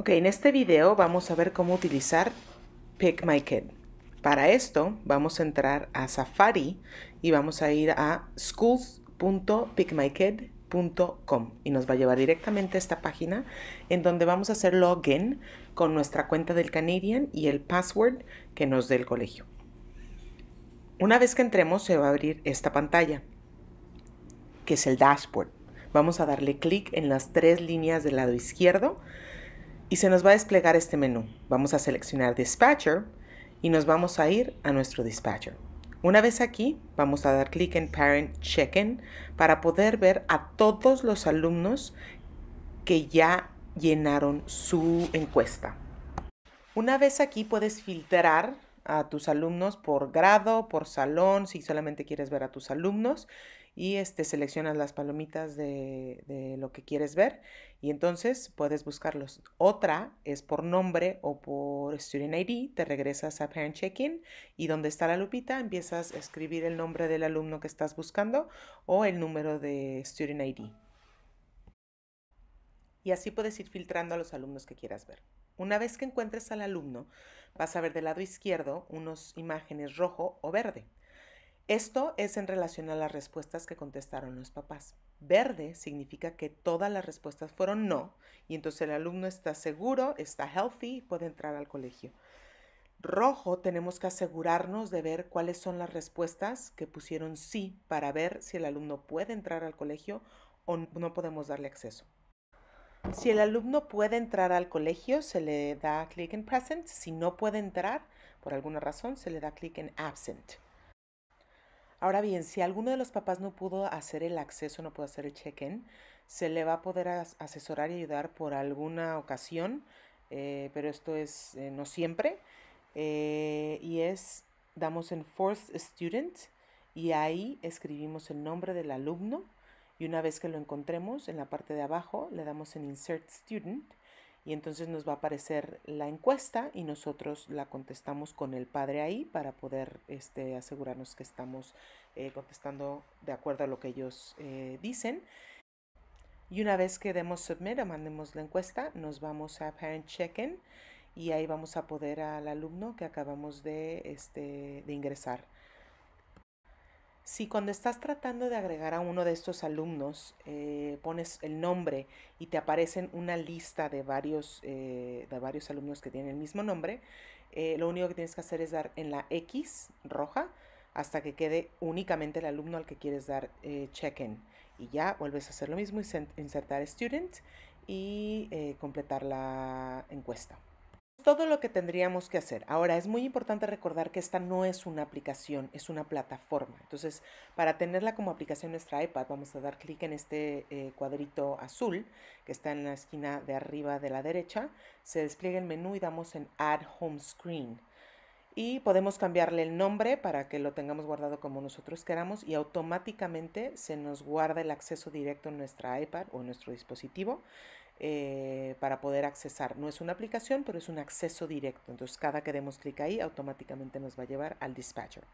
Ok, en este video vamos a ver cómo utilizar Pick My Para esto vamos a entrar a Safari y vamos a ir a schools.pickmykid.com y nos va a llevar directamente a esta página en donde vamos a hacer login con nuestra cuenta del Canadian y el password que nos dé el colegio. Una vez que entremos se va a abrir esta pantalla que es el dashboard. Vamos a darle clic en las tres líneas del lado izquierdo y se nos va a desplegar este menú. Vamos a seleccionar Dispatcher y nos vamos a ir a nuestro Dispatcher. Una vez aquí, vamos a dar clic en Parent Check-in para poder ver a todos los alumnos que ya llenaron su encuesta. Una vez aquí puedes filtrar a tus alumnos por grado, por salón, si solamente quieres ver a tus alumnos y este, seleccionas las palomitas de, de, lo que quieres ver y entonces puedes buscarlos. Otra es por nombre o por Student ID, te regresas a Parent Check-in y donde está la lupita empiezas a escribir el nombre del alumno que estás buscando o el número de Student ID. Y así puedes ir filtrando a los alumnos que quieras ver. Una vez que encuentres al alumno, vas a ver del lado izquierdo unas imágenes rojo o verde. Esto es en relación a las respuestas que contestaron los papás. Verde significa que todas las respuestas fueron no y entonces el alumno está seguro, está healthy y puede entrar al colegio. Rojo tenemos que asegurarnos de ver cuáles son las respuestas que pusieron sí para ver si el alumno puede entrar al colegio o no podemos darle acceso. Si el alumno puede entrar al colegio, se le da clic en present. Si no puede entrar, por alguna razón, se le da clic en absent. Ahora bien, si alguno de los papás no pudo hacer el acceso, no pudo hacer el check-in, se le va a poder asesorar y ayudar por alguna ocasión, eh, pero esto es eh, no siempre. Eh, y es, damos en Fourth Student y ahí escribimos el nombre del alumno, y una vez que lo encontremos en la parte de abajo le damos en Insert Student y entonces nos va a aparecer la encuesta y nosotros la contestamos con el padre ahí para poder este, asegurarnos que estamos eh, contestando de acuerdo a lo que ellos eh, dicen. Y una vez que demos submit o mandemos la encuesta, nos vamos a Parent Check-in y ahí vamos a poder al alumno que acabamos de, este, de ingresar. Si cuando estás tratando de agregar a uno de estos alumnos eh, pones el nombre y te aparecen una lista de varios, eh, de varios alumnos que tienen el mismo nombre, eh, lo único que tienes que hacer es dar en la X roja hasta que quede únicamente el alumno al que quieres dar check-in. Y ya vuelves a hacer lo mismo, insertar student y completar la encuesta todo lo que tendríamos que hacer. Ahora, es muy importante recordar que esta no es una aplicación, es una plataforma. Entonces, para tenerla como aplicación en nuestra iPad, vamos a dar clic en este eh, cuadrito azul que está en la esquina de arriba de la derecha. Se despliega el menú y damos en Add Home Screen. Y podemos cambiarle el nombre para que lo tengamos guardado como nosotros queramos y automáticamente se nos guarda el acceso directo en nuestra iPad o en nuestro dispositivo eh, para poder accesar. No es una aplicación, pero es un acceso directo. Entonces, cada que demos clic ahí, automáticamente nos va a llevar al dispatcher.